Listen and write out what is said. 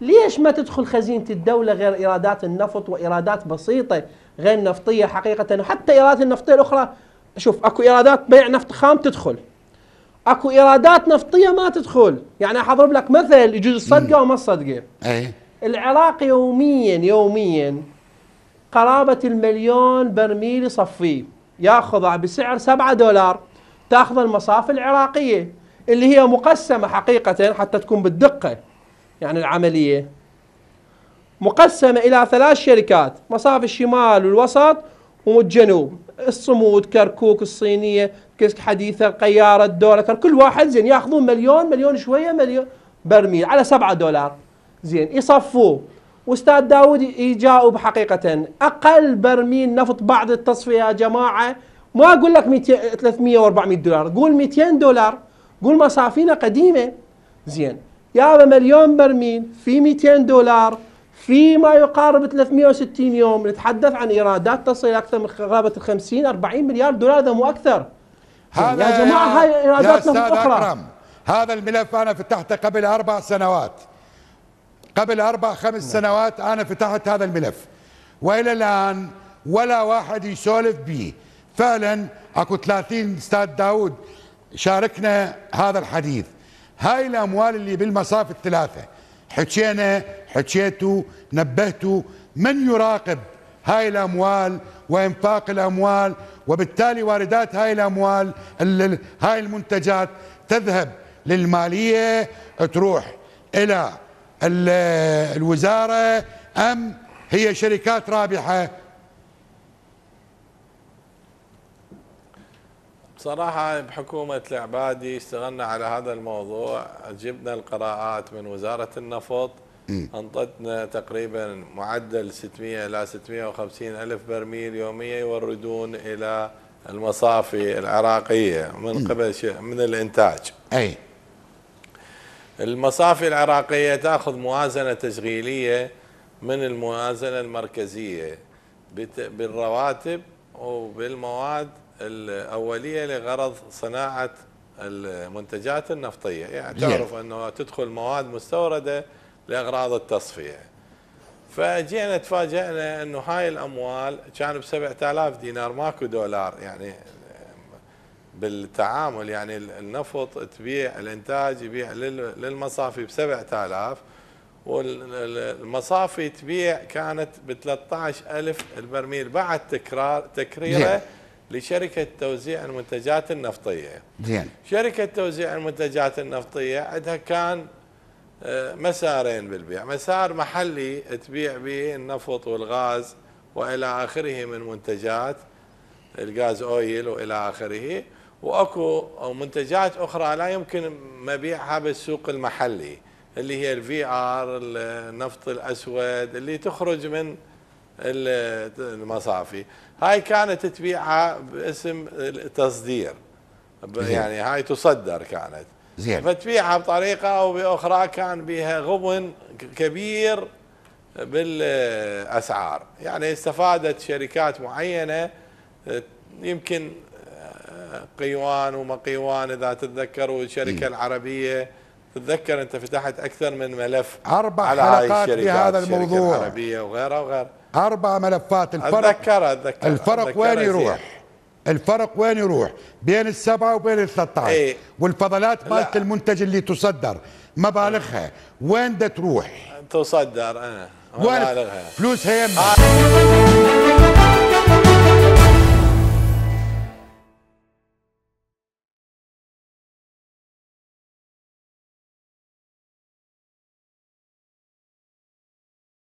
ليش ما تدخل خزينة الدولة غير إيرادات النفط وإيرادات بسيطة غير نفطية حقيقة وحتى إيرادات النفطية الأخرى شوف أكو إيرادات بيع نفط خام تدخل أكو إيرادات نفطية ما تدخل يعني أضرب لك مثل يجوز تصدقه وما تصدقه أي العراق يوميا يوميا قرابة المليون برميل يصفيه ياخذها بسعر 7 دولار تاخذ المصافي العراقية اللي هي مقسمة حقيقة حتى تكون بالدقة يعني العملية مقسمة إلى ثلاث شركات مصاف الشمال والوسط والجنوب الصمود كركوك الصينية كسك حديثة القيارة الدولة كل واحد زين ياخذون مليون مليون شوية مليون برميل على سبعة دولار زين يصفوه واستاذ داود يجاوب حقيقة اقل برميل نفط بعد التصفية يا جماعة ما اقول لك 200 300 و 400 دولار قول 200 دولار قول مصافينا قديمة زين يا مليون برميل في 200 دولار في ما يقارب 360 يوم نتحدث عن ايرادات تصل اكثر من قرابه ال 50 40 مليار دولار اذا مو اكثر هذا يا جماعه هاي ايرادات اخرى أكرم. هذا الملف انا فتحته قبل اربع سنوات قبل اربع خمس نعم. سنوات انا فتحت هذا الملف والى الان ولا واحد يسولف به فعلا اكو 30 استاذ داود شاركنا هذا الحديث هاي الأموال اللي بالمصاف الثلاثة حكينا حكيتوا نبهتوا من يراقب هاي الأموال وإنفاق الأموال وبالتالي واردات هاي الأموال هاي المنتجات تذهب للمالية تروح إلى الوزارة أم هي شركات رابحة بصراحة بحكومة العبادي اشتغلنا على هذا الموضوع جبنا القراءات من وزارة النفط أنطتنا تقريبا معدل 600 إلى 650 ألف برميل يوميا يوردون إلى المصافي العراقية من قبل من الإنتاج أي المصافي العراقية تأخذ موازنة تشغيلية من الموازنة المركزية بالرواتب وبالمواد الأولية لغرض صناعة المنتجات النفطية يعني تعرف أنه تدخل مواد مستوردة لأغراض التصفية فجينا تفاجئنا أنه هاي الأموال كان ب 7000 دينار ماكو دولار يعني بالتعامل يعني النفط تبيع الانتاج يبيع للمصافي ب 7000 والمصافي تبيع كانت ب 13000 البرميل بعد تكرار تكريره yeah. لشركة توزيع المنتجات النفطية زين شركة توزيع المنتجات النفطية عندها كان آه، مسارين بالبيع مسار محلي تبيع به النفط والغاز وإلى آخره من منتجات الغاز أويل وإلى آخره وأكو منتجات أخرى لا يمكن مبيعها بالسوق المحلي اللي هي الفي ار النفط الأسود اللي تخرج من المصافي هاي كانت تبيعها باسم التصدير يعني هاي تصدر كانت زين فتبيعها بطريقه او باخرى كان بها غبن كبير بالاسعار يعني استفادت شركات معينه يمكن قيوان وما قيوان اذا تتذكروا الشركه إيه. العربيه تتذكر انت فتحت اكثر من ملف اربع على حلقات هاي الشركات بهذا الموضوع العربيه وغيرها وغيرها اربع ملفات الفرق أتذكر أتذكر الفرق وين يروح؟ الفرق وين يروح؟ بين السبعه وبين ال 13 ايه والفضلات مالت المنتج اللي تصدر مبالغها وين دا تروح؟ تصدر أنا مبالغها فلوسها يمها آه.